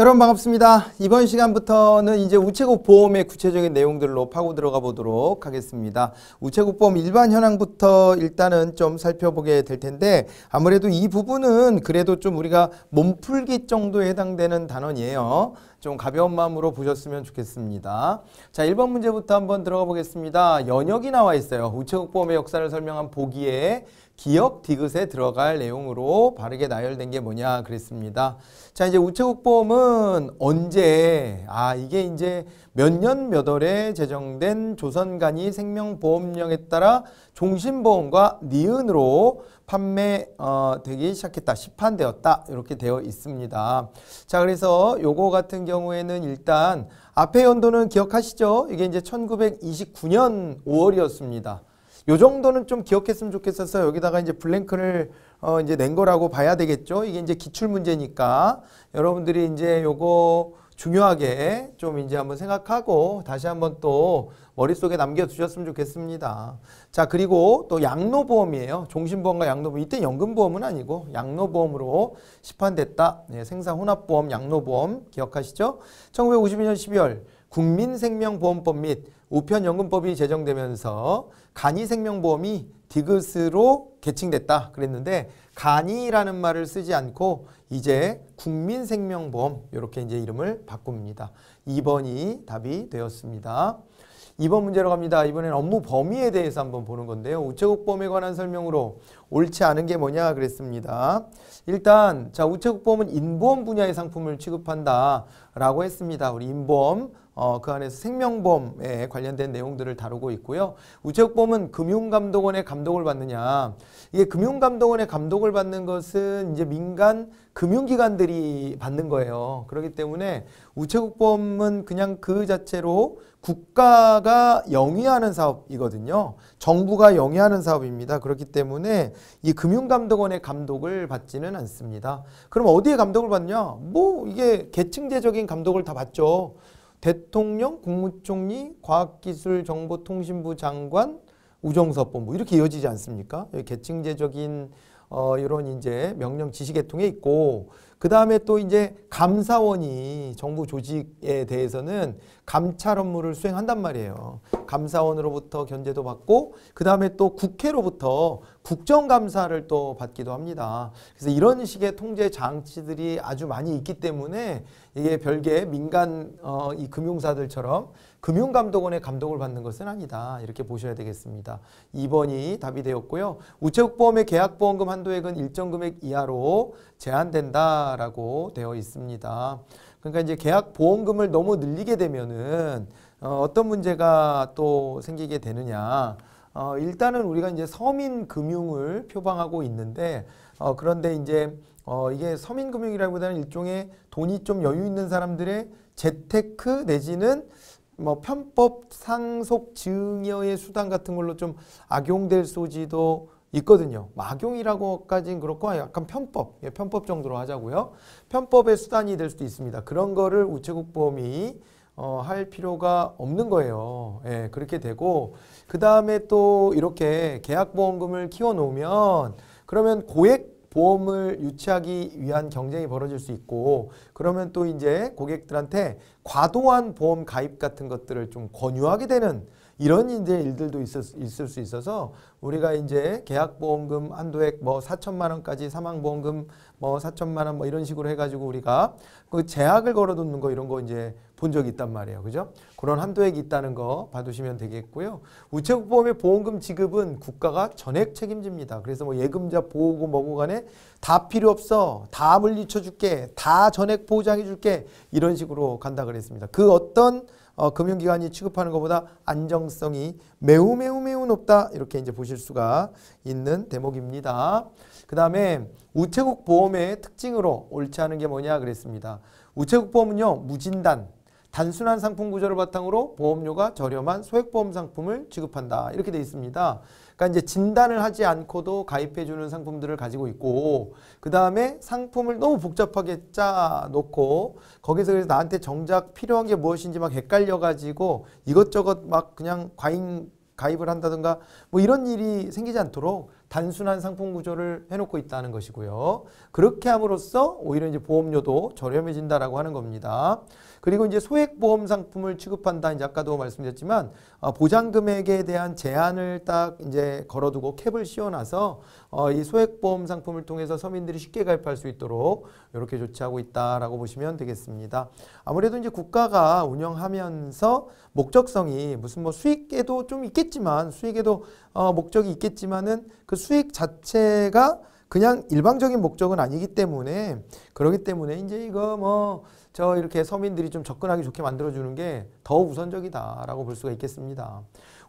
여러분 반갑습니다. 이번 시간부터는 이제 우체국 보험의 구체적인 내용들로 파고 들어가 보도록 하겠습니다. 우체국 보험 일반 현황부터 일단은 좀 살펴보게 될 텐데 아무래도 이 부분은 그래도 좀 우리가 몸풀기 정도에 해당되는 단원이에요. 좀 가벼운 마음으로 보셨으면 좋겠습니다. 자, 1번 문제부터 한번 들어가 보겠습니다. 연역이 나와 있어요. 우체국 보험의 역사를 설명한 보기에 기업 디귿에 들어갈 내용으로 바르게 나열된 게 뭐냐 그랬습니다. 자 이제 우체국 보험은 언제 아 이게 이제 몇 년 몇 월에 제정된 조선간이 생명보험령에 따라 종신보험과 니은으로 판매되기 어, 시작했다. 시판되었다. 이렇게 되어 있습니다. 자 그래서 요거 같은 경우에는 일단 앞에 연도는 기억하시죠? 이게 이제 1929년 5월이었습니다. 요 정도는 좀 기억했으면 좋겠어서 여기다가 이제 블랭크를 어 이제 낸 거라고 봐야 되겠죠. 이게 이제 기출 문제니까 여러분들이 이제 요거 중요하게 좀 이제 한번 생각하고 다시 한번 또 머릿속에 남겨두셨으면 좋겠습니다. 자 그리고 또 양로보험이에요. 종신보험과 양로보험. 이때 연금보험은 아니고 양로보험으로 시판됐다. 네, 생사혼합보험, 양로보험 기억하시죠? 1952년 12월 국민생명보험법 및 우편연금법이 제정되면서 간이생명보험이 디귿으로 계칭됐다 그랬는데 간이라는 말을 쓰지 않고 이제 국민생명보험 이렇게 이제 이름을 바꿉니다. 2번이 답이 되었습니다. 2번 문제로 갑니다. 이번엔 업무 범위에 대해서 한번 보는 건데요. 우체국 범위에 관한 설명으로 옳지 않은 게 뭐냐 그랬습니다. 일단 자 우체국 보험은 인보험 분야의 상품을 취급한다라고 했습니다. 우리 인보험 어, 그 안에서 생명보험에 관련된 내용들을 다루고 있고요. 우체국 보험은 금융감독원의 감독을 받느냐 이게 금융감독원의 감독을 받는 것은 이제 민간 금융기관들이 받는 거예요. 그렇기 때문에 우체국 보험은 그냥 그 자체로 국가가 영위하는 사업이거든요. 정부가 영위하는 사업입니다. 그렇기 때문에 이 금융감독원의 감독을 받지는 않습니다. 그럼 어디에 감독을 받냐? 뭐 이게 계층제적인 감독을 다 받죠. 대통령, 국무총리, 과학기술정보통신부 장관, 우정사법부 뭐 이렇게 이어지지 않습니까? 예, 계층제적인 어, 이런 이제 명령 지시계 통에 있고 그 다음에 또 이제 감사원이 정부 조직에 대해서는 감찰 업무를 수행한단 말이에요. 감사원으로부터 견제도 받고 그 다음에 또 국회로부터 국정감사를 또 받기도 합니다. 그래서 이런 식의 통제 장치들이 아주 많이 있기 때문에 이게 별개 민간 어, 이 금융사들처럼 금융감독원의 감독을 받는 것은 아니다. 이렇게 보셔야 되겠습니다. 2번이 답이 되었고요. 우체국보험의 계약보험금 한도액은 일정 금액 이하로 제한된다라고 되어 있습니다. 그러니까 이제 계약보험금을 너무 늘리게 되면은 어, 어떤 문제가 또 생기게 되느냐. 어, 일단은 우리가 이제 서민 금융을 표방하고 있는데 어, 그런데 이제 어, 이게 서민 금융이라기보다는 일종의 돈이 좀 여유 있는 사람들의 재테크 내지는 뭐 편법 상속 증여의 수단 같은 걸로 좀 악용될 소지도 있거든요. 뭐 악용이라고까지는 그렇고 아, 약간 편법, 예, 편법 정도로 하자고요. 편법의 수단이 될 수도 있습니다. 그런 거를 우체국 보험이 어, 할 필요가 없는 거예요. 예, 그렇게 되고 그 다음에 또 이렇게 계약보험금을 키워놓으면 그러면 고액 보험을 유치하기 위한 경쟁이 벌어질 수 있고 그러면 또 이제 고객들한테 과도한 보험 가입 같은 것들을 좀 권유하게 되는 이런 이제 일들도 있었, 있을 수 있어서 우리가 이제 계약보험금 한도액 뭐 4천만 원까지 사망보험금 뭐 4천만 원 뭐 이런 식으로 해가지고 우리가 그 제약을 걸어놓는 거 이런 거 이제 본 적이 있단 말이에요. 그죠? 그런 한도액이 있다는 거 봐두시면 되겠고요. 우체국 보험의 보험금 지급은 국가가 전액 책임집니다. 그래서 뭐 예금자 보호고 뭐고 간에 다 필요 없어. 다 물리쳐 줄게. 다 전액 보장해 줄게. 이런 식으로 간다 그랬습니다. 그 어떤 어, 금융기관이 취급하는 것보다 안정성이 매우 매우 매우 높다 이렇게 이제 보실 수가 있는 대목입니다. 그 다음에 우체국 보험의 특징으로 옳지 않은 게 뭐냐 그랬습니다. 우체국 보험은요 무진단 단순한 상품 구조를 바탕으로 보험료가 저렴한 소액보험 상품을 취급한다 이렇게 되어 있습니다. 그러니까 이제 진단을 하지 않고도 가입해 주는 상품들을 가지고 있고 그 다음에 상품을 너무 복잡하게 짜 놓고 거기서 그래서 나한테 정작 필요한 게 무엇인지 막 헷갈려 가지고 이것저것 막 그냥 과잉 가입을 한다든가 뭐 이런 일이 생기지 않도록 단순한 상품 구조를 해놓고 있다는 것이고요. 그렇게 함으로써 오히려 이제 보험료도 저렴해진다라고 하는 겁니다. 그리고 이제 소액보험 상품을 취급한다. 이제 아까도 말씀드렸지만 어, 보장 금액에 대한 제한을 딱 이제 걸어두고 캡을 씌워놔서 어, 이 소액보험 상품을 통해서 서민들이 쉽게 가입할 수 있도록 이렇게 조치하고 있다라고 보시면 되겠습니다. 아무래도 이제 국가가 운영하면서 목적성이 무슨 뭐 수익에도 좀 있겠지만 수익에도 어, 목적이 있겠지만은 그 수익 자체가 그냥 일방적인 목적은 아니기 때문에 그러기 때문에 이제 이거 뭐저 이렇게 서민들이 좀 접근하기 좋게 만들어주는 게 더욱 우선적이다라고 볼 수가 있겠습니다.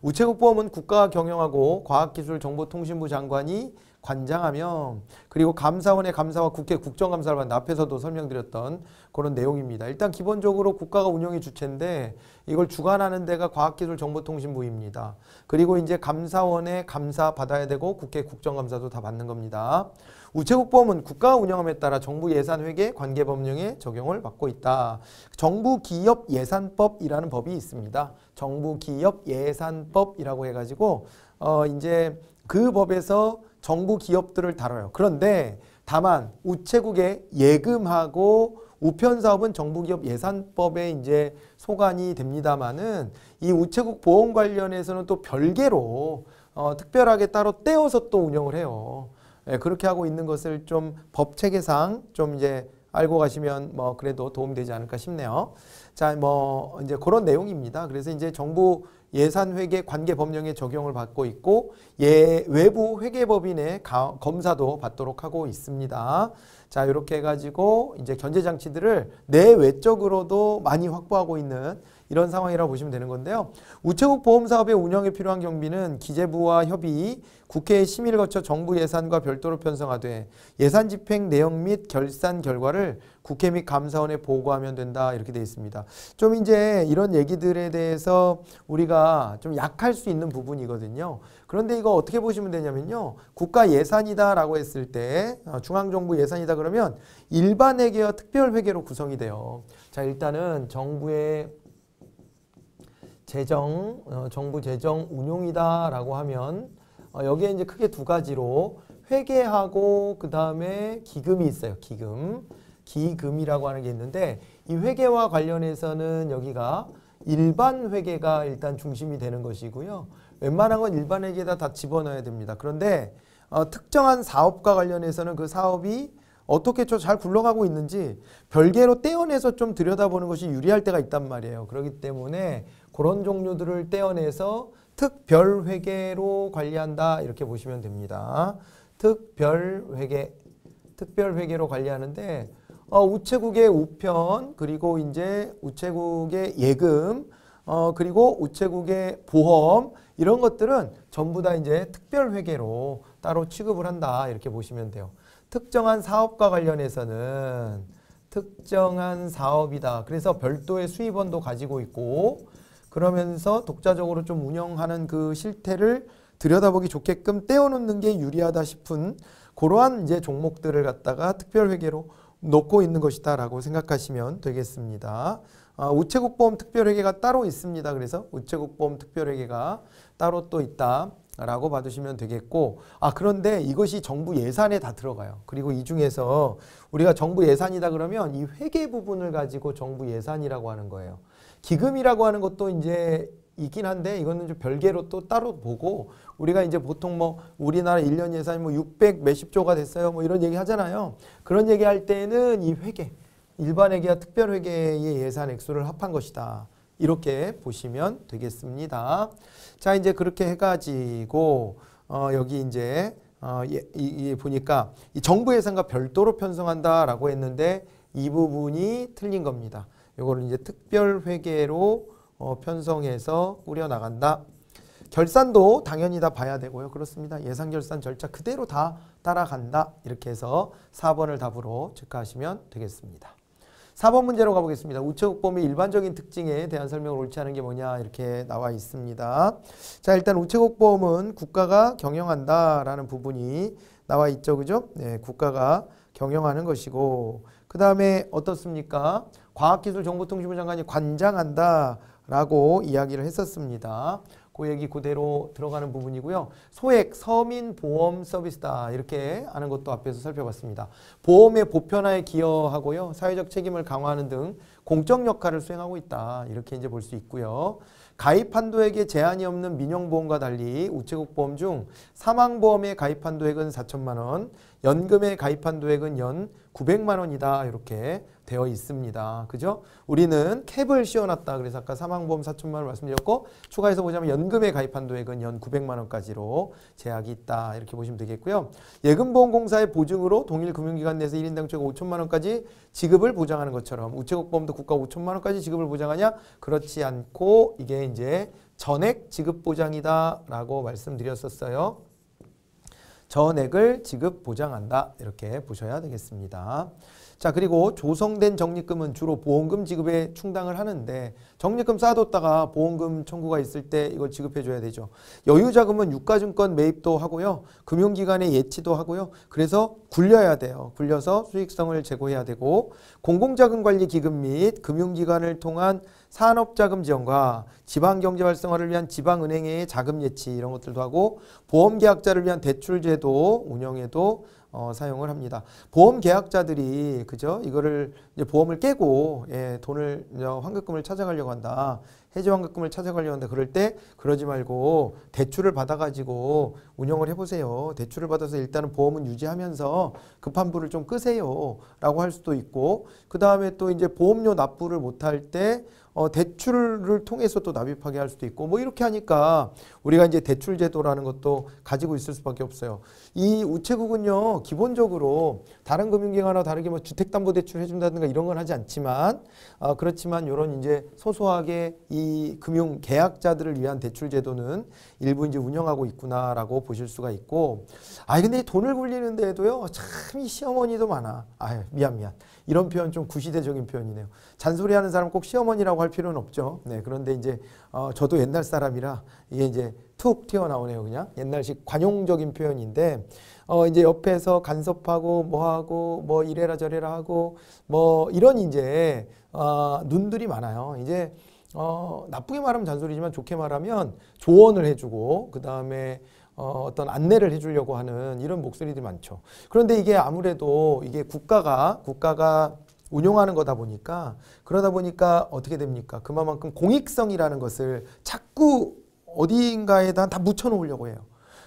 우체국 보험은 국가 경영하고 과학기술정보통신부 장관이 관장하며 그리고 감사원의 감사와 국회 국정감사를 받는 앞에서도 설명드렸던 그런 내용입니다. 일단 기본적으로 국가가 운영의 주체인데 이걸 주관하는 데가 과학기술정보통신부입니다. 그리고 이제 감사원의 감사 받아야 되고 국회 국정감사도 다 받는 겁니다. 우체국보험은 국가 운영함에 따라 정부 예산 회계 관계 법령에 적용을 받고 있다. 정부 기업 예산법이라는 법이 있습니다. 정부 기업 예산법이라고 해가지고 어 이제 그 법에서 정부 기업들을 다뤄요. 그런데 다만 우체국에 예금하고 우편 사업은 정부 기업 예산법에 이제 소관이 됩니다만은 이 우체국 보험 관련해서는 또 별개로 어, 특별하게 따로 떼어서 또 운영을 해요. 예, 그렇게 하고 있는 것을 좀 법 체계상 좀 이제 알고 가시면 뭐 그래도 도움되지 않을까 싶네요. 자, 뭐 이제 그런 내용입니다. 그래서 이제 정부 예산회계 관계법령의 적용을 받고 있고 예, 외부 회계법인의 가, 검사도 받도록 하고 있습니다. 자 이렇게 해가지고 이제 견제장치들을 내외적으로도 많이 확보하고 있는 이런 상황이라고 보시면 되는 건데요. 우체국 보험 사업의 운영에 필요한 경비는 기재부와 협의, 국회의 심의를 거쳐 정부 예산과 별도로 편성하되 예산 집행 내용 및 결산 결과를 국회 및 감사원에 보고하면 된다 이렇게 되어 있습니다. 좀 이제 이런 얘기들에 대해서 우리가 좀 약할 수 있는 부분이거든요. 그런데 이거 어떻게 보시면 되냐면요. 국가 예산이다라고 했을 때 어, 중앙정부 예산이다 그러면 일반 회계와 특별 회계로 구성이 돼요. 자 일단은 정부의 재정, 어, 정부 재정 운용이다라고 하면 어, 여기에 이제 크게 두 가지로 회계하고 그 다음에 기금이 있어요. 기금. 기금이라고 하는 게 있는데 이 회계와 관련해서는 여기가 일반 회계가 일단 중심이 되는 것이고요. 웬만한 건 일반 회계에다 다 집어넣어야 됩니다. 그런데 어, 특정한 사업과 관련해서는 그 사업이 어떻게 잘 굴러가고 있는지 별개로 떼어내서 좀 들여다보는 것이 유리할 때가 있단 말이에요. 그렇기 때문에 그런 종류들을 떼어내서 특별 회계로 관리한다 이렇게 보시면 됩니다. 특별 회계, 특별 회계로 관리하는데 어, 우체국의 우편 그리고 이제 우체국의 예금 어, 그리고 우체국의 보험 이런 것들은 전부 다 이제 특별 회계로 따로 취급을 한다 이렇게 보시면 돼요. 특정한 사업과 관련해서는 특정한 사업이다. 그래서 별도의 수입원도 가지고 있고 그러면서 독자적으로 좀 운영하는 그 실태를 들여다보기 좋게끔 떼어놓는 게 유리하다 싶은 그러한 이제 종목들을 갖다가 특별회계로 놓고 있는 것이다라고 생각하시면 되겠습니다. 아, 우체국보험 특별회계가 따로 있습니다. 그래서 우체국보험 특별회계가 따로 또 있다. 라고 봐주시면 되겠고 아 그런데 이것이 정부 예산에 다 들어가요. 그리고 이 중에서 우리가 정부 예산이다 그러면 이 회계 부분을 가지고 정부 예산이라고 하는 거예요. 기금이라고 하는 것도 이제 있긴 한데 이거는 좀 별개로 또 따로 보고 우리가 이제 보통 뭐 우리나라 1년 예산이 뭐600 몇십 조가 됐어요. 뭐 이런 얘기 하잖아요. 그런 얘기 할 때는 이 회계 일반 회계와 특별 회계의 예산 액수를 합한 것이다. 이렇게 보시면 되겠습니다. 자, 이제 그렇게 해가지고 어, 여기 이제 어, 예, 이, 예, 보니까 이 정부 예산과 별도로 편성한다라고 했는데 이 부분이 틀린 겁니다. 이거를 이제 특별 회계로 어, 편성해서 꾸려 나간다. 결산도 당연히 다 봐야 되고요. 그렇습니다. 예산 결산 절차 그대로 다 따라간다. 이렇게 해서 4번을 답으로 체크하시면 되겠습니다. 4번 문제로 가보겠습니다. 우체국 보험의 일반적인 특징에 대한 설명을 옳지 않은 게 뭐냐 이렇게 나와 있습니다. 자 일단 우체국 보험은 국가가 경영한다라는 부분이 나와 있죠. 그죠? 네, 국가가 경영하는 것이고 그 다음에 어떻습니까? 과학기술정보통신부 장관이 관장한다라고 이야기를 했었습니다. 그 얘기 그대로 들어가는 부분이고요. 소액 서민보험서비스다 이렇게 아는 것도 앞에서 살펴봤습니다. 보험의 보편화에 기여하고요. 사회적 책임을 강화하는 등 공적 역할을 수행하고 있다 이렇게 이제 볼 수 있고요. 가입한도액에 제한이 없는 민영보험과 달리 우체국 보험 중 사망보험의 가입한도액은 4천만 원, 연금의 가입한도액은 연 900만 원이다 이렇게 되어 있습니다. 그죠? 우리는 캡을 씌워놨다. 그래서 아까 사망보험 4천만 원 말씀드렸고 추가해서 보자면 연금에 가입한 도액은 연 900만 원까지로 제약이 있다. 이렇게 보시면 되겠고요. 예금보험공사의 보증으로 동일 금융기관 내에서 1인당 최고 5천만 원까지 지급을 보장하는 것처럼 우체국보험도 국가 5천만 원까지 지급을 보장하냐? 그렇지 않고 이게 이제 전액 지급 보장이다 라고 말씀드렸었어요. 전액을 지급 보장한다 이렇게 보셔야 되겠습니다. 자 그리고 조성된 적립금은 주로 보험금 지급에 충당을 하는데 적립금 쌓아뒀다가 보험금 청구가 있을 때 이걸 지급해줘야 되죠. 여유자금은 유가증권 매입도 하고요. 금융기관의 예치도 하고요. 그래서 굴려야 돼요. 굴려서 수익성을 제고해야 되고 공공자금관리기금 및 금융기관을 통한 산업자금 지원과 지방경제 활성화를 위한 지방은행의 자금 예치 이런 것들도 하고 보험계약자를 위한 대출제도 운영에도 어, 사용을 합니다. 보험 계약자들이 그죠? 이거를 이제 보험을 깨고 예, 돈을 환급금을 찾아가려고 한다. 해지 환급금을 찾아가려고 한다. 그럴 때 그러지 말고 대출을 받아가지고 운영을 해보세요. 대출을 받아서 일단은 보험은 유지하면서 급한 불을 좀 끄세요라고 할 수도 있고 그 다음에 또 이제 보험료 납부를 못할 때 어, 대출을 통해서 또 납입하게 할 수도 있고 뭐 이렇게 하니까 우리가 이제 대출 제도라는 것도 가지고 있을 수밖에 없어요. 이 우체국은요 기본적으로 다른 금융기관과 다르게 뭐 주택담보대출 해준다든가 이런 건 하지 않지만 어, 그렇지만 이런 이제 소소하게 이 금융 계약자들을 위한 대출 제도는 일부 이제 운영하고 있구나라고 보실 수가 있고 아 근데 이 돈을 굴리는데도요 참 이 시어머니도 많아 아 미안 미안 이런 표현 좀 구시대적인 표현이네요 잔소리하는 사람 꼭 시어머니라고 할 필요는 없죠 네 그런데 이제 어, 저도 옛날 사람이라 이게 이제 툭 튀어나오네요, 그냥. 옛날식 관용적인 표현인데, 어, 이제 옆에서 간섭하고, 뭐하고, 뭐 이래라 저래라 하고, 뭐 이런 이제, 어, 눈들이 많아요. 이제, 어, 나쁘게 말하면 잔소리지만 좋게 말하면 조언을 해주고, 그 다음에 어, 어떤 안내를 해주려고 하는 이런 목소리들이 많죠. 그런데 이게 아무래도 이게 국가가, 국가가 운용하는 거다 보니까 그러다 보니까 어떻게 됩니까? 그만큼 공익성이라는 것을 자꾸 어디인가에다 다 묻혀놓으려고 해요.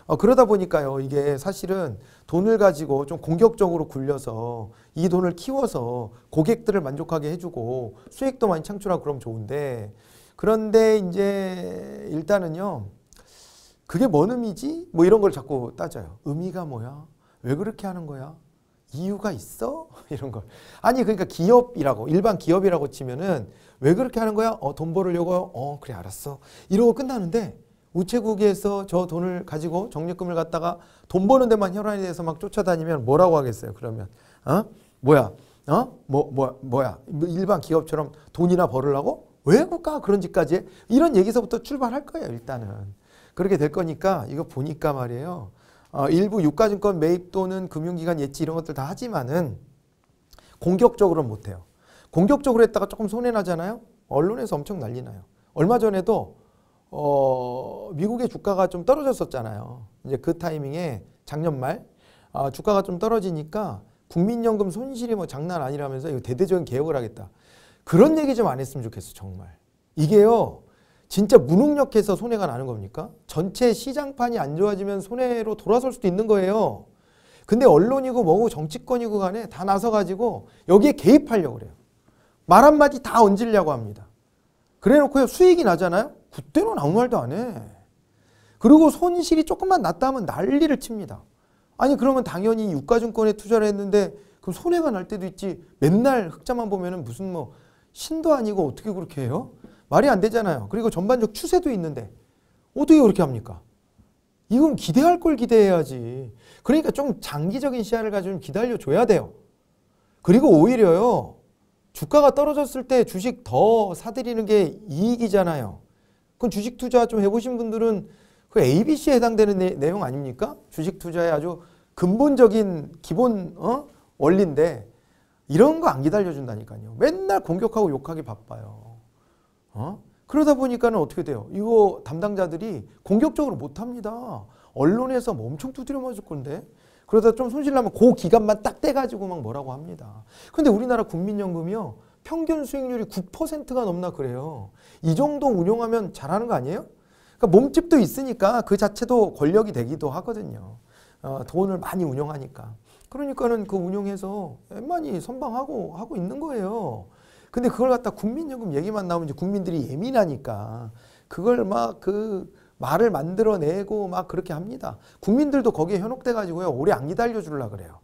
어, 그러다 보니까요, 이게 사실은 돈을 가지고 좀 공격적으로 굴려서 이 돈을 키워서 고객들을 만족하게 해주고 수익도 많이 창출하고 그럼 좋은데 그런데 이제 일단은요, 그게 뭔 의미지? 뭐 이런 걸 자꾸 따져요. 의미가 뭐야? 왜 그렇게 하는 거야? 이유가 있어? 이런 걸. 아니, 그러니까 기업이라고, 일반 기업이라고 치면은 왜 그렇게 하는 거야? 어, 돈 벌으려고. 어, 그래 알았어. 이러고 끝나는데 우체국에서 저 돈을 가지고 정립금을 갖다가 돈 버는 데만 혈안이 돼서 막 쫓아다니면 뭐라고 하겠어요? 그러면 어? 뭐야? 어? 뭐, 뭐, 뭐야? 뭐 일반 기업처럼 돈이나 벌으려고? 왜 국가가 그런 짓까지 해? 이런 얘기서부터 출발할 거예요, 일단은. 그렇게 될 거니까 이거 보니까 말이에요. 어, 일부 유가증권 매입 또는 금융기관 예치 이런 것들 다 하지만은 공격적으로는 못해요. 공격적으로 했다가 조금 손해나잖아요. 언론에서 엄청 난리나요. 얼마 전에도 어, 미국의 주가가 좀 떨어졌었잖아요. 이제 그 타이밍에 작년 말 어, 아, 주가가 좀 떨어지니까 국민연금 손실이 뭐 장난 아니라면서 이거 대대적인 개혁을 하겠다. 그런 얘기 좀 안 했으면 좋겠어 정말. 이게요 진짜 무능력해서 손해가 나는 겁니까? 전체 시장판이 안 좋아지면 손해로 돌아설 수도 있는 거예요. 근데 언론이고 뭐고 정치권이고 간에 다 나서가지고 여기에 개입하려고 그래요. 말 한마디 다 얹으려고 합니다. 그래 놓고 요 수익이 나잖아요. 그때는 아무 말도 안 해. 그리고 손실이 조금만 났다면 하 난리를 칩니다. 아니 그러면 당연히 유가증권에 투자를 했는데 그럼 손해가 날 때도 있지 맨날 흑자만 보면 무슨 뭐 신도 아니고 어떻게 그렇게 해요? 말이 안 되잖아요. 그리고 전반적 추세도 있는데 어떻게 그렇게 합니까? 이건 기대할 걸 기대해야지. 그러니까 좀 장기적인 시야를 가지고 좀 기다려줘야 돼요. 그리고 오히려요. 주가가 떨어졌을 때 주식 더 사들이는 게 이익이잖아요. 그건 주식 투자 좀 해보신 분들은 그 ABC에 해당되는 내, 내용 아닙니까? 주식 투자의 아주 근본적인 기본 어? 원리인데 이런 거 안 기다려준다니까요. 맨날 공격하고 욕하기 바빠요. 어? 그러다 보니까는 어떻게 돼요? 이거 담당자들이 공격적으로 못합니다. 언론에서 뭐 엄청 두드려 맞을 건데 그러다 좀 손실나면 그 기간만 딱 떼가지고 막 뭐라고 합니다. 근데 우리나라 국민연금이요. 평균 수익률이 9%가 넘나 그래요. 이 정도 운용하면 잘하는 거 아니에요? 그러니까 몸집도 있으니까 그 자체도 권력이 되기도 하거든요. 어, 돈을 많이 운용하니까. 그러니까는 그 운용해서 많이 선방하고 하고 있는 거예요. 근데 그걸 갖다 국민연금 얘기만 나오면 이제 국민들이 예민하니까 그걸 막그 말을 만들어내고 막 그렇게 합니다. 국민들도 거기에 현혹돼가지고요. 오래 안 기다려주려 고 그래요.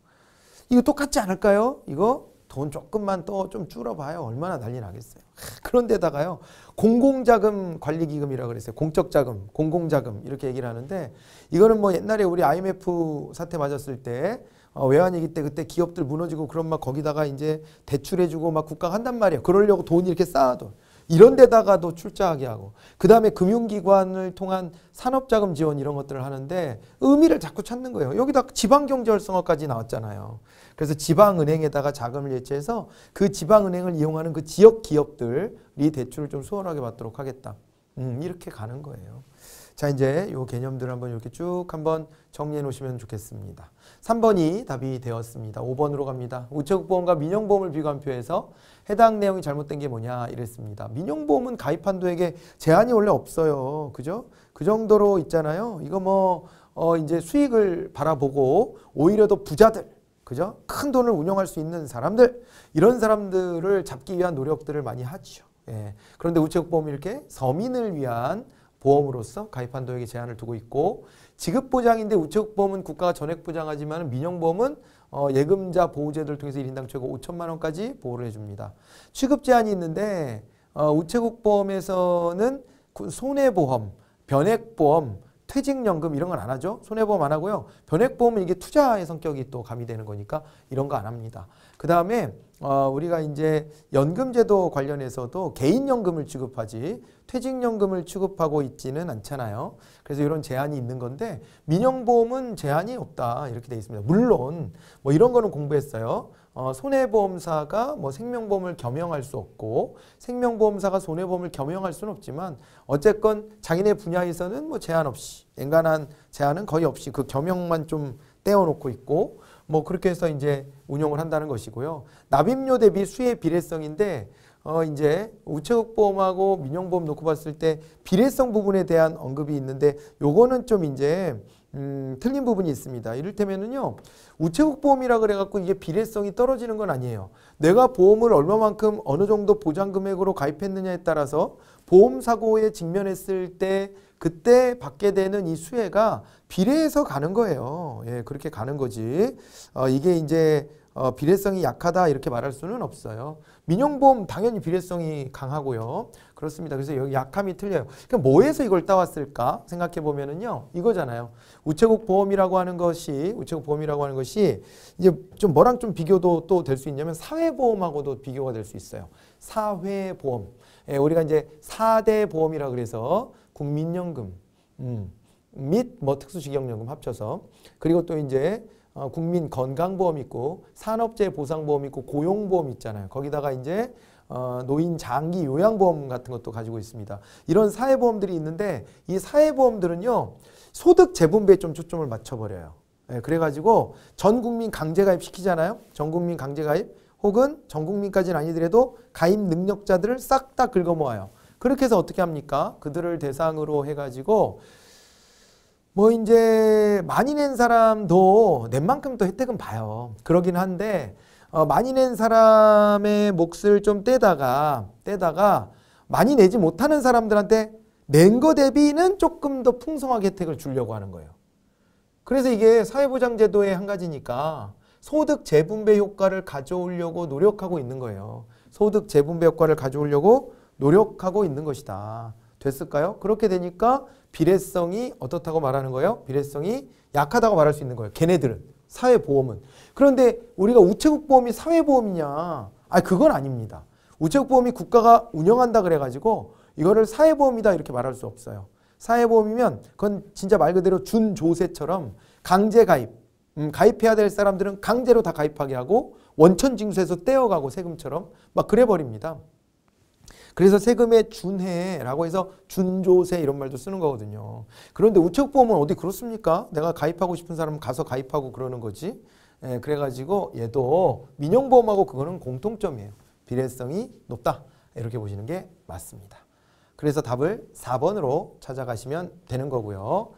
이거 똑같지 않을까요? 이거 돈 조금만 또 좀줄어봐요 얼마나 난리 나겠어요. 그런데다가요. 공공자금 관리기금이라고 그랬어요. 공적자금, 공공자금 이렇게 얘기를 하는데 이거는 뭐 옛날에 우리 IMF 사태 맞았을 때 어, 외환위기 때 그때 기업들 무너지고 그런 막 거기다가 이제 대출해주고 막 국가 한단 말이에요. 그러려고 돈 이렇게 쌓아둬. 이런 데다가도 출자하게 하고 그 다음에 금융기관을 통한 산업자금 지원 이런 것들을 하는데 의미를 자꾸 찾는 거예요. 여기다 지방경제 활성화까지 나왔잖아요. 그래서 지방은행에다가 자금을 예치해서 그 지방은행을 이용하는 그 지역 기업들이 대출을 좀 수월하게 받도록 하겠다. 음, 이렇게 가는 거예요. 자 이제 요 개념들을 한번 이렇게 쭉 한번 정리해 놓으시면 좋겠습니다. 3번이 답이 되었습니다. 5번으로 갑니다. 우체국보험과 민영보험을 비교한 표에서 해당 내용이 잘못된 게 뭐냐 이랬습니다. 민영보험은 가입한도에게 제한이 원래 없어요. 그죠? 그 정도로 있잖아요. 이거 뭐, 어, 이제 수익을 바라보고 오히려 더 부자들, 그죠? 큰 돈을 운영할 수 있는 사람들, 이런 사람들을 잡기 위한 노력들을 많이 하죠. 예. 그런데 우체국보험이 이렇게 서민을 위한 보험으로서 가입한도에게 제한을 두고 있고 지급보장인데 우체국보험은 국가가 전액보장하지만 민영보험은 어, 예금자 보호제도를 통해서 1인당 최고 5천만 원까지 보호를 해줍니다. 취급 제한이 있는데 어, 우체국 보험에서는 손해보험, 변액보험, 퇴직연금 이런 건 안 하죠. 손해보험 안 하고요. 변액보험은 이게 투자의 성격이 또 가미되는 거니까 이런 거 안 합니다. 그 다음에 어, 우리가 이제 연금제도 관련해서도 개인연금을 취급하지 퇴직연금을 취급하고 있지는 않잖아요. 그래서 이런 제한이 있는 건데 민영보험은 제한이 없다 이렇게 돼 있습니다. 물론 뭐 이런 거는 공부했어요. 어, 손해보험사가 뭐 생명보험을 겸용할 수 없고 생명보험사가 손해보험을 겸용할 수는 없지만 어쨌건 자기네 분야에서는 뭐 제한 없이 엔간한 제한은 거의 없이 그 겸용만 좀 떼어놓고 있고 뭐 그렇게 해서 이제 운영을 한다는 것이고요. 납입료 대비 수의 비례성인데 어 이제 우체국 보험하고 민영보험 놓고 봤을 때 비례성 부분에 대한 언급이 있는데 요거는 좀 이제 음, 틀린 부분이 있습니다. 이를테면은요, 우체국 보험이라 그래갖고 이게 비례성이 떨어지는 건 아니에요. 내가 보험을 얼마만큼 어느 정도 보장 금액으로 가입했느냐에 따라서 보험 사고에 직면했을 때 그때 받게 되는 이 수혜가 비례해서 가는 거예요. 예, 그렇게 가는 거지. 어, 이게 이제 어, 비례성이 약하다 이렇게 말할 수는 없어요. 민영보험 당연히 비례성이 강하고요. 그렇습니다. 그래서 여기 약함이 틀려요. 그럼 그러니까 뭐에서 이걸 따왔을까 생각해 보면은요. 이거잖아요. 우체국 보험이라고 하는 것이 우체국 보험이라고 하는 것이 이제 좀 뭐랑 좀 비교도 또 될 수 있냐면 사회보험하고도 비교가 될 수 있어요. 사회보험. 예, 우리가 이제 사대 보험이라 그래서 국민연금 음, 및 뭐 특수직영연금 합쳐서 그리고 또 이제 어, 국민 건강보험 있고 산업재해 보상보험 있고 고용보험 있잖아요. 거기다가 이제 어, 노인 장기 요양보험 같은 것도 가지고 있습니다. 이런 사회보험들이 있는데 이 사회보험들은요 소득 재분배에 좀 초점을 맞춰버려요. 예, 그래가지고 전 국민 강제가입 시키잖아요. 전 국민 강제가입 혹은 전 국민까지는 아니더라도 가입 능력자들을 싹 다 긁어모아요. 그렇게 해서 어떻게 합니까? 그들을 대상으로 해가지고 뭐 이제 많이 낸 사람도 낸 만큼 또 혜택은 봐요. 그러긴 한데 어, 많이 낸 사람의 몫을 좀 떼다가 떼다가 많이 내지 못하는 사람들한테 낸 거 대비는 조금 더 풍성하게 혜택을 주려고 하는 거예요. 그래서 이게 사회보장제도의 한 가지니까 소득 재분배 효과를 가져오려고 노력하고 있는 거예요. 소득 재분배 효과를 가져오려고 노력하고 있는 것이다. 됐을까요? 그렇게 되니까 비례성이 어떻다고 말하는 거예요? 비례성이 약하다고 말할 수 있는 거예요. 걔네들은 사회보험은. 그런데 우리가 우체국 보험이 사회보험이냐? 아 그건 아닙니다. 우체국 보험이 국가가 운영한다 그래가지고 이거를 사회보험이다 이렇게 말할 수 없어요. 사회보험이면 그건 진짜 말 그대로 준조세처럼 강제 가입. 음, 가입해야 될 사람들은 강제로 다 가입하게 하고 원천 징수해서 떼어가고 세금처럼 막 그래 버립니다. 그래서 세금의 준해라고 해서 준조세 이런 말도 쓰는 거거든요. 그런데 우체국보험은 어디 그렇습니까? 내가 가입하고 싶은 사람은 가서 가입하고 그러는 거지. 예, 그래가지고 얘도 민영보험하고 그거는 공통점이에요. 비례성이 높다. 이렇게 보시는 게 맞습니다. 그래서 답을 4번으로 찾아가시면 되는 거고요.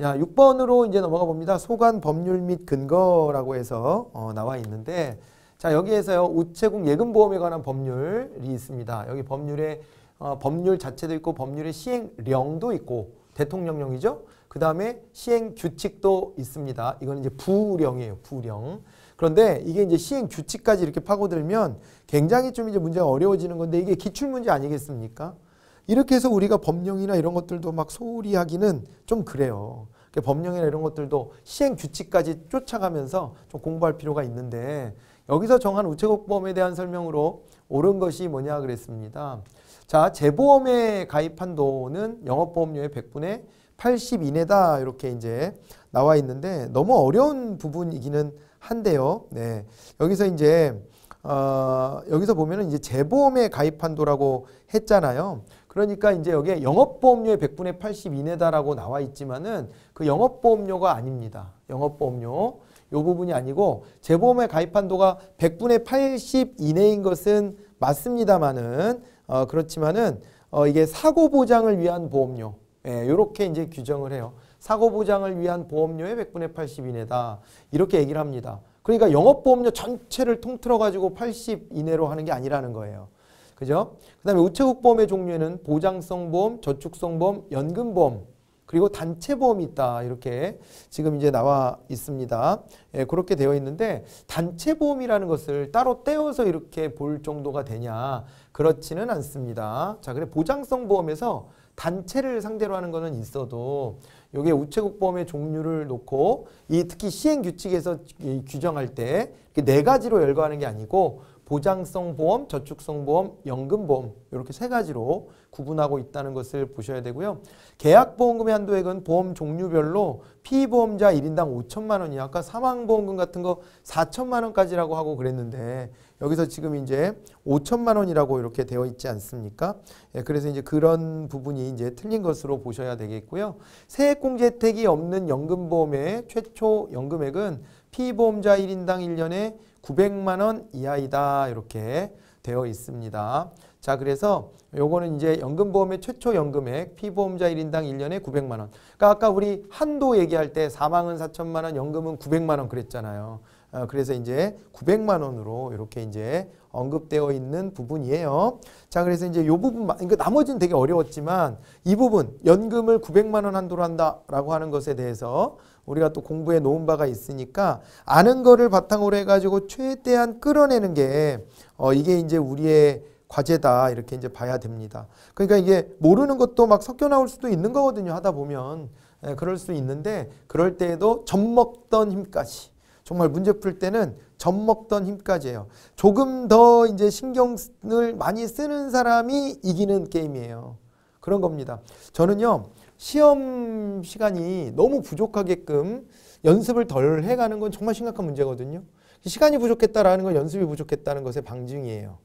자, 6번으로 이제 넘어가 봅니다. 소관 법률 및 근거라고 해서 어, 나와 있는데 자 여기에서요 우체국 예금보험에 관한 법률이 있습니다. 여기 법률에 어, 법률 자체도 있고 법률의 시행령도 있고 대통령령이죠. 그 다음에 시행규칙도 있습니다. 이건 이제 부령이에요. 부령. 그런데 이게 이제 시행규칙까지 이렇게 파고들면 굉장히 좀 이제 문제가 어려워지는 건데 이게 기출문제 아니겠습니까? 이렇게 해서 우리가 법령이나 이런 것들도 막 소홀히 하기는 좀 그래요. 법령이나 이런 것들도 시행규칙까지 쫓아가면서 좀 공부할 필요가 있는데 여기서 정한 우체국보험에 대한 설명으로 옳은 것이 뭐냐 그랬습니다. 자, 재보험에 가입한 돈은 영업보험료의 100분의 80 이내다 이렇게 이제 나와 있는데 너무 어려운 부분이기는 한데요. 네. 여기서 이제 어, 여기서 보면은 이제 재보험에 가입한 도라고 했잖아요. 그러니까 이제 여기에 영업보험료의 100분의 80 이내다라고 나와 있지만은 그 영업보험료가 아닙니다. 영업보험료. 요 부분이 아니고 재보험에 가입한 도가 100분의 80 이내인 것은 맞습니다만은 어, 그렇지만은 어, 이게 사고 보장을 위한 보험료 예, 요렇게 이제 규정을 해요. 사고 보장을 위한 보험료의 100분의 80 이내다. 이렇게 얘기를 합니다. 그러니까 영업보험료 전체를 통틀어 가지고 80 이내로 하는 게 아니라는 거예요. 그죠? 그 다음에 우체국 보험의 종류에는 보장성 보험, 저축성 보험, 연금보험 그리고 단체 보험이 있다 이렇게 지금 이제 나와 있습니다. 예, 그렇게 되어 있는데 단체 보험이라는 것을 따로 떼어서 이렇게 볼 정도가 되냐 그렇지는 않습니다. 자, 그래 보장성 보험에서 단체를 상대로 하는 것은 있어도 여기 우체국 보험의 종류를 놓고 이 특히 시행 규칙에서 규정할 때 네 가지로 열거하는 게 아니고 보장성 보험, 저축성 보험, 연금 보험 이렇게 세 가지로 구분하고 있다는 것을 보셔야 되고요. 계약보험금의 한도액은 보험 종류별로 피보험자 1인당 5천만 원이 아까 사망보험금 같은 거 4천만 원까지라고 하고 그랬는데 여기서 지금 이제 5천만 원이라고 이렇게 되어 있지 않습니까? 예, 그래서 이제 그런 부분이 이제 틀린 것으로 보셔야 되겠고요. 세액공제 혜택이 없는 연금보험의 최초 연금액은 피보험자 1인당 1년에 900만 원 이하이다 이렇게 되어 있습니다. 자, 그래서 요거는 이제 연금보험의 최초 연금액 피보험자 1인당 1년에 900만 원. 그러니까 아까 우리 한도 얘기할 때 사망은 4천만 원, 연금은 900만 원 그랬잖아요. 어, 그래서 이제 900만 원으로 이렇게 이제 언급되어 있는 부분이에요. 자, 그래서 이제 요 부분, 그러니까 나머지는 되게 어려웠지만 이 부분, 연금을 900만 원 한도로 한다라고 하는 것에 대해서 우리가 또 공부해 놓은 바가 있으니까 아는 거를 바탕으로 해가지고 최대한 끌어내는 게 어, 이게 이제 우리의 과제다 이렇게 이제 봐야 됩니다. 그러니까 이게 모르는 것도 막 섞여 나올 수도 있는 거거든요. 하다 보면 예, 그럴 수 있는데 그럴 때에도 젖먹던 힘까지 정말 문제 풀 때는 젖먹던 힘까지예요. 조금 더 이제 신경을 많이 쓰는 사람이 이기는 게임이에요. 그런 겁니다. 저는요 시험 시간이 너무 부족하게끔 연습을 덜 해가는 건 정말 심각한 문제거든요. 시간이 부족했다라는 건 연습이 부족했다는 것의 방증이에요.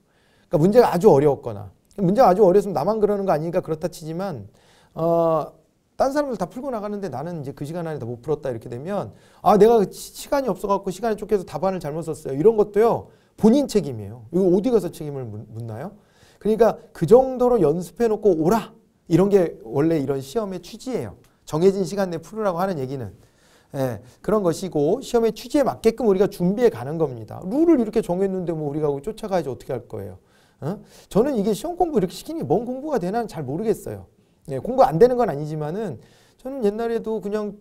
그러니까 문제가 아주 어려웠거나 문제가 아주 어려웠으면 나만 그러는 거 아니니까 그렇다 치지만 어, 딴 사람들 다 풀고 나가는데 나는 이제 그 시간 안에 다 못 풀었다 이렇게 되면 아 내가 그 시간이 없어갖고 시간이 쫓겨서 답안을 잘못 썼어요 이런 것도요 본인 책임이에요 이거 어디 가서 책임을 묻나요? 그러니까 그 정도로 연습해놓고 오라 이런 게 원래 이런 시험의 취지예요 정해진 시간 내에 풀으라고 하는 얘기는 예, 그런 것이고 시험의 취지에 맞게끔 우리가 준비해 가는 겁니다 룰을 이렇게 정했는데 뭐 우리가 쫓아가야지 어떻게 할 거예요 어? 저는 이게 시험 공부 이렇게 시키니 뭔 공부가 되나 잘 모르겠어요. 예, 공부 안 되는 건 아니지만은 저는 옛날에도 그냥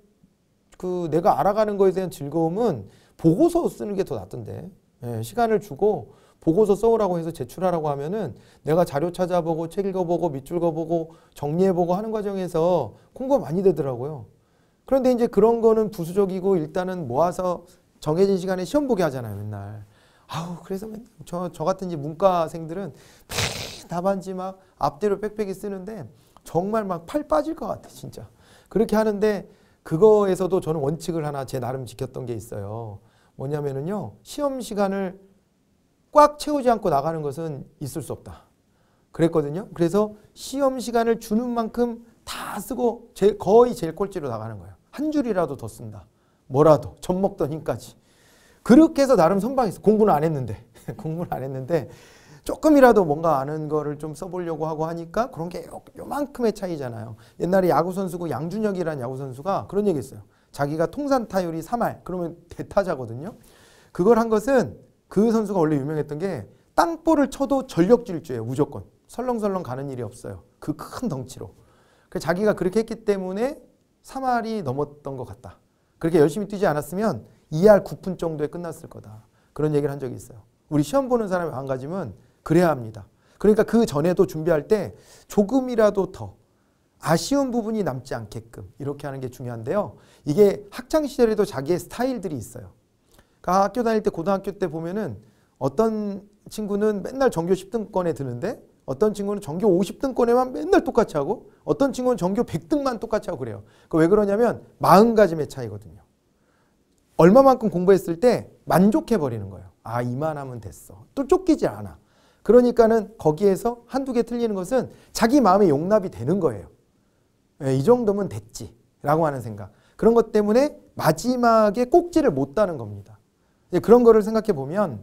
그 내가 알아가는 거에 대한 즐거움은 보고서 쓰는 게 더 낫던데 예, 시간을 주고 보고서 써오라고 해서 제출하라고 하면은 내가 자료 찾아보고 책 읽어보고 밑줄 그어보고 정리해보고 하는 과정에서 공부가 많이 되더라고요. 그런데 이제 그런 거는 부수적이고 일단은 모아서 정해진 시간에 시험 보게 하잖아요 맨날. 아우 그래서 저, 저 같은 이제 문과생들은 다반지막 앞뒤로 빽빽이 쓰는데 정말 막 팔 빠질 것 같아 진짜 그렇게 하는데 그거에서도 저는 원칙을 하나 제 나름 지켰던 게 있어요 뭐냐면은요 시험 시간을 꽉 채우지 않고 나가는 것은 있을 수 없다 그랬거든요 그래서 시험 시간을 주는 만큼 다 쓰고 제, 거의 제일 꼴찌로 나가는 거예요 한 줄이라도 더 쓴다 뭐라도 젖먹던 힘까지 그렇게 해서 나름 선방했어. 공부는 안 했는데. 공부는 안 했는데 조금이라도 뭔가 아는 거를 좀 써보려고 하고 하니까 그런 게 요, 요만큼의 차이잖아요. 옛날에 야구선수고 양준혁이라는 야구선수가 그런 얘기 했어요. 자기가 통산 타율이 3할, 그러면 대타자거든요. 그걸 한 것은 그 선수가 원래 유명했던 게 땅볼을 쳐도 전력 질주예요, 무조건. 설렁설렁 가는 일이 없어요. 그 큰 덩치로. 그 자기가 그렇게 했기 때문에 3할이 넘었던 것 같다. 그렇게 열심히 뛰지 않았으면 2할 9푼 정도에 끝났을 거다. 그런 얘기를 한 적이 있어요. 우리 시험 보는 사람의 망가짐은 그래야 합니다. 그러니까 그 전에도 준비할 때 조금이라도 더 아쉬운 부분이 남지 않게끔 이렇게 하는 게 중요한데요. 이게 학창 시절에도 자기의 스타일들이 있어요. 그러니까 학교 다닐 때 고등학교 때 보면은 어떤 친구는 맨날 전교 10등권에 드는데 어떤 친구는 전교 50등권에만 맨날 똑같이 하고 어떤 친구는 전교 100등만 똑같이 하고 그래요. 그 왜 그러냐면 마음가짐의 차이거든요. 얼마만큼 공부했을 때 만족해버리는 거예요. 아 이만하면 됐어. 또 쫓기지 않아. 그러니까는 거기에서 한두 개 틀리는 것은 자기 마음에 용납이 되는 거예요. 예, 이 정도면 됐지 라고 하는 생각. 그런 것 때문에 마지막에 꼭지를 못 다는 겁니다. 그런 거를 생각해 보면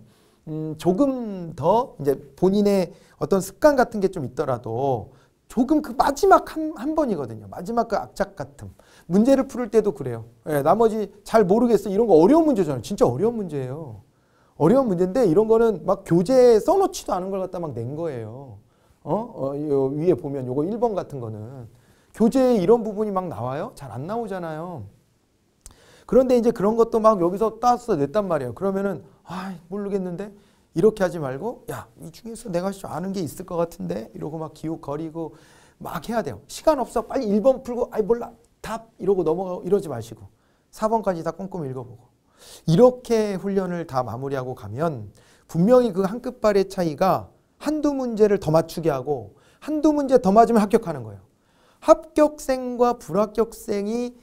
음, 조금 더 이제 본인의 어떤 습관 같은 게 좀 있더라도 조금 그 마지막 한, 한 번이거든요. 마지막 그 악착 같은 문제를 풀을 때도 그래요. 예, 나머지 잘 모르겠어. 이런 거 어려운 문제잖아요. 진짜 어려운 문제예요. 어려운 문제인데 이런 거는 막 교재에 써놓지도 않은 걸 갖다 막 낸 거예요. 어? 어 위에 보면 요거 1번 같은 거는. 교재에 이런 부분이 막 나와요? 잘 안 나오잖아요. 그런데 이제 그런 것도 막 여기서 따서 냈단 말이에요. 그러면은, 아, 모르겠는데? 이렇게 하지 말고, 야, 이 중에서 내가 아는 게 있을 것 같은데? 이러고 막 기웃거리고 막 해야 돼요. 시간 없어. 빨리 1번 풀고, 아이, 몰라. 답 이러고 넘어 가 이러지 마시고 4번까지 다 꼼꼼히 읽어보고 이렇게 훈련을 다 마무리하고 가면 분명히 그 한끗발의 차이가 한두 문제를 더 맞추게 하고 한두 문제 더 맞으면 합격하는 거예요. 합격생과 불합격생이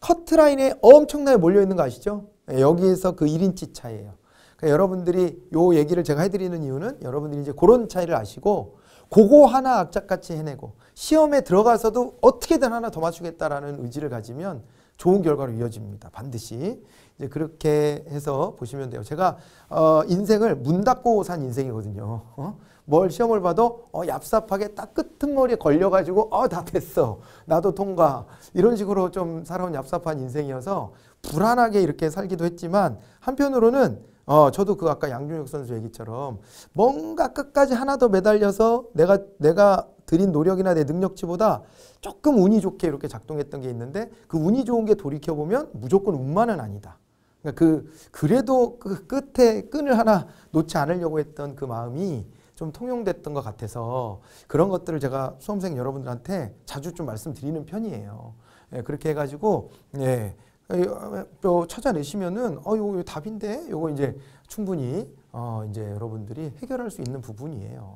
커트라인에 엄청나게 몰려있는 거 아시죠? 예, 여기에서 그 1인치 차이에요 그러니까 여러분들이 요 얘기를 제가 해드리는 이유는 여러분들이 이제 그런 차이를 아시고 그거 하나 악착같이 해내고 시험에 들어가서도 어떻게든 하나 더 맞추겠다라는 의지를 가지면 좋은 결과로 이어집니다. 반드시. 이제 그렇게 해서 보시면 돼요. 제가 어, 인생을 문 닫고 산 인생이거든요. 어? 뭘 시험을 봐도 어, 얍삽하게 따끄한머리에 걸려가지고 어, 다 됐어. 나도 통과. 이런 식으로 좀 살아온 얍삽한 인생이어서 불안하게 이렇게 살기도 했지만 한편으로는 어, 저도 그 아까 양준혁 선수 얘기처럼 뭔가 끝까지 하나 더 매달려서 내가 내가 들인 노력이나 내 능력치보다 조금 운이 좋게 이렇게 작동했던 게 있는데 그 운이 좋은 게 돌이켜 보면 무조건 운만은 아니다. 그러니까 그 그래도 그 끝에 끈을 하나 놓지 않으려고 했던 그 마음이 좀 통용됐던 것 같아서 그런 것들을 제가 수험생 여러분들한테 자주 좀 말씀드리는 편이에요. 예, 그렇게 해가지고 예, 또 어, 어, 어, 찾아내시면은 어 이거 답인데 이거 이제 충분히 어 이제 여러분들이 해결할 수 있는 부분이에요.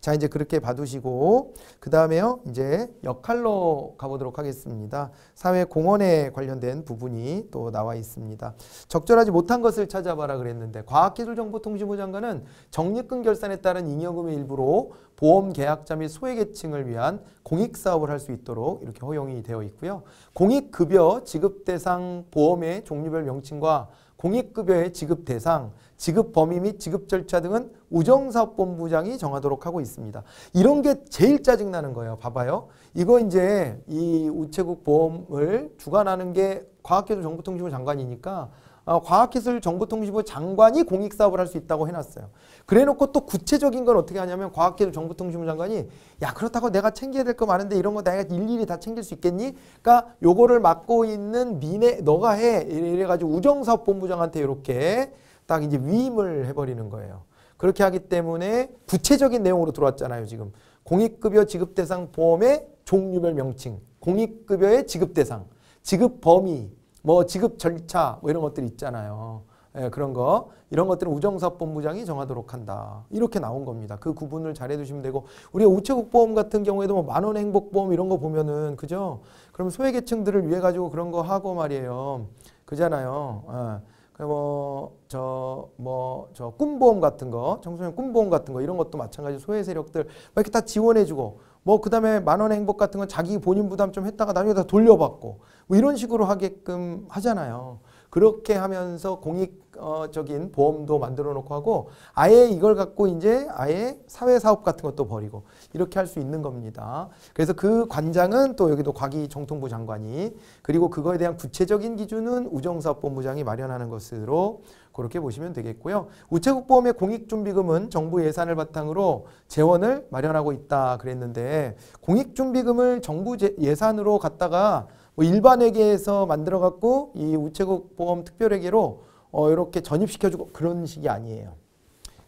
자, 이제 그렇게 봐두시고 그 다음에요. 이제 역할로 가보도록 하겠습니다. 사회 공헌에 관련된 부분이 또 나와 있습니다. 적절하지 못한 것을 찾아봐라 그랬는데 과학기술정보통신부 장관은 적립금 결산에 따른 잉여금의 일부로 보험 계약자 및 소외계층을 위한 공익사업을 할 수 있도록 이렇게 허용이 되어 있고요. 공익급여 지급대상 보험의 종류별 명칭과 공익급여의 지급 대상, 지급 범위 및 지급 절차 등은 우정사업본부장이 정하도록 하고 있습니다. 이런 게 제일 짜증나는 거예요. 봐봐요. 이거 이제 이 우체국 보험을 주관하는 게 과학기술정보통신부 장관이니까 어, 과학기술정보통신부 장관이 공익사업을 할 수 있다고 해놨어요. 그래놓고 또 구체적인 건 어떻게 하냐면 과학기술정보통신부 장관이 야 그렇다고 내가 챙겨야 될 거 많은데 이런 거 내가 일일이 다 챙길 수 있겠니? 그러니까 요거를 맡고 있는 민네 너가 해 이래가지고 우정사업본부장한테 이렇게 딱 이제 위임을 해버리는 거예요. 그렇게 하기 때문에 구체적인 내용으로 들어왔잖아요 지금 공익급여 지급대상 보험의 종류별 명칭 공익급여의 지급대상 지급 범위 뭐 지급 절차 뭐 이런 것들 있잖아요. 예, 그런 거 이런 것들은 우정사업 본부장이 정하도록 한다. 이렇게 나온 겁니다. 그 구분을 잘 해두시면 되고 우리 우체국 보험 같은 경우에도 뭐 만원 행복보험 이런 거 보면은 그죠? 그럼 소외계층들을 위해 가지고 그런 거 하고 말이에요. 그잖아요. 예. 그 뭐저뭐저 뭐 저 꿈보험 같은 거 청소년 꿈보험 같은 거 이런 것도 마찬가지 소외 세력들 막 이렇게 다 지원해주고 뭐 그다음에 만원 행복 같은 건 자기 본인 부담 좀 했다가 나중에 다 돌려받고 뭐 이런 식으로 하게끔 하잖아요. 그렇게 하면서 공익적인 어, 보험도 만들어 놓고 하고 아예 이걸 갖고 이제 아예 사회사업 같은 것도 버리고 이렇게 할 수 있는 겁니다. 그래서 그 관장은 또 여기도 과기정통부 장관이 그리고 그거에 대한 구체적인 기준은 우정사업본부장이 마련하는 것으로 그렇게 보시면 되겠고요. 우체국 보험의 공익준비금은 정부 예산을 바탕으로 재원을 마련하고 있다 그랬는데 공익준비금을 정부 예산으로 갖다가 뭐 일반회계에서 만들어 갖고 이 우체국 보험 특별회계로 어 이렇게 전입시켜주고 그런 식이 아니에요.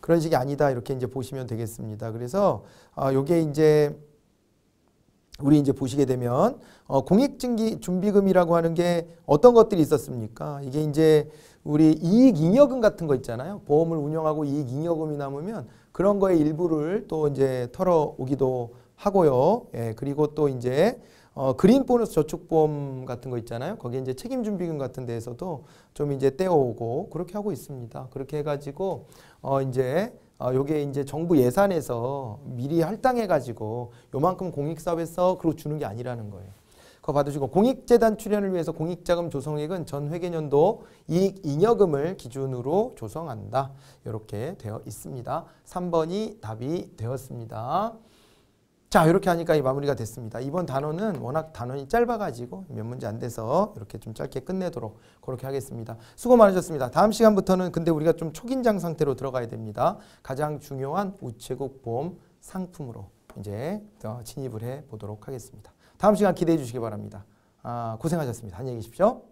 그런 식이 아니다 이렇게 이제 보시면 되겠습니다. 그래서 아 요게 이제 우리 이제 보시게 되면 어 공익증기 준비금이라고 하는 게 어떤 것들이 있었습니까? 이게 이제 우리 이익잉여금 같은 거 있잖아요. 보험을 운영하고 이익잉여금이 남으면 그런 거의 일부를 또 이제 털어오기도 하고요. 예, 그리고 또 이제 어, 그린 보너스 저축보험 같은 거 있잖아요. 거기에 이제 책임준비금 같은 데에서도 좀 이제 떼어오고 그렇게 하고 있습니다. 그렇게 해가지고 어, 이제 어, 요게 이제 정부 예산에서 미리 할당해가지고 요만큼 공익사업에서 그러고 주는 게 아니라는 거예요. 그거 받으시고 공익재단 출연을 위해서 공익자금 조성액은 전 회계년도 이익잉여금을 기준으로 조성한다. 이렇게 되어 있습니다. 3번이 답이 되었습니다. 자 이렇게 하니까 이 마무리가 됐습니다. 이번 단원은 워낙 단원이 짧아가지고 몇 문제 안 돼서 이렇게 좀 짧게 끝내도록 그렇게 하겠습니다. 수고 많으셨습니다. 다음 시간부터는 근데 우리가 좀 초긴장 상태로 들어가야 됩니다. 가장 중요한 우체국 보험 상품으로 이제 진입을 해보도록 하겠습니다. 다음 시간 기대해 주시기 바랍니다. 아, 고생하셨습니다. 안녕히 계십시오.